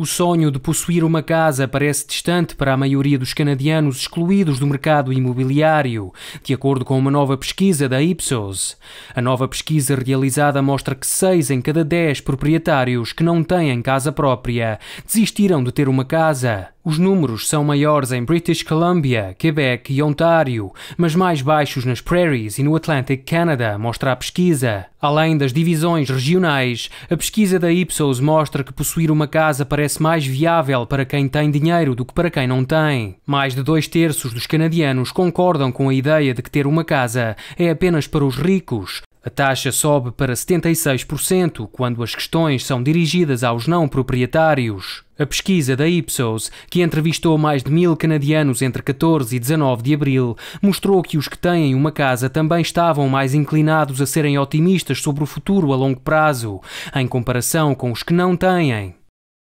O sonho de possuir uma casa parece distante para a maioria dos canadianos excluídos do mercado imobiliário, de acordo com uma nova pesquisa da Ipsos. A nova pesquisa realizada mostra que 6 em cada 10 proprietários que não têm casa própria desistiram de ter uma casa. Os números são maiores em British Columbia, Quebec e Ontário, mas mais baixos nas Prairies e no Atlantic Canada, mostra a pesquisa. Além das divisões regionais, a pesquisa da Ipsos mostra que possuir uma casa parece parece mais viável para quem tem dinheiro do que para quem não tem. Mais de dois terços dos canadianos concordam com a ideia de que ter uma casa é apenas para os ricos, a taxa sobe para 76% quando as questões são dirigidas aos não proprietários. A pesquisa da Ipsos, que entrevistou mais de mil canadianos entre 14 e 19 de abril, mostrou que os que têm uma casa também estavam mais inclinados a serem otimistas sobre o futuro a longo prazo, em comparação com os que não têm.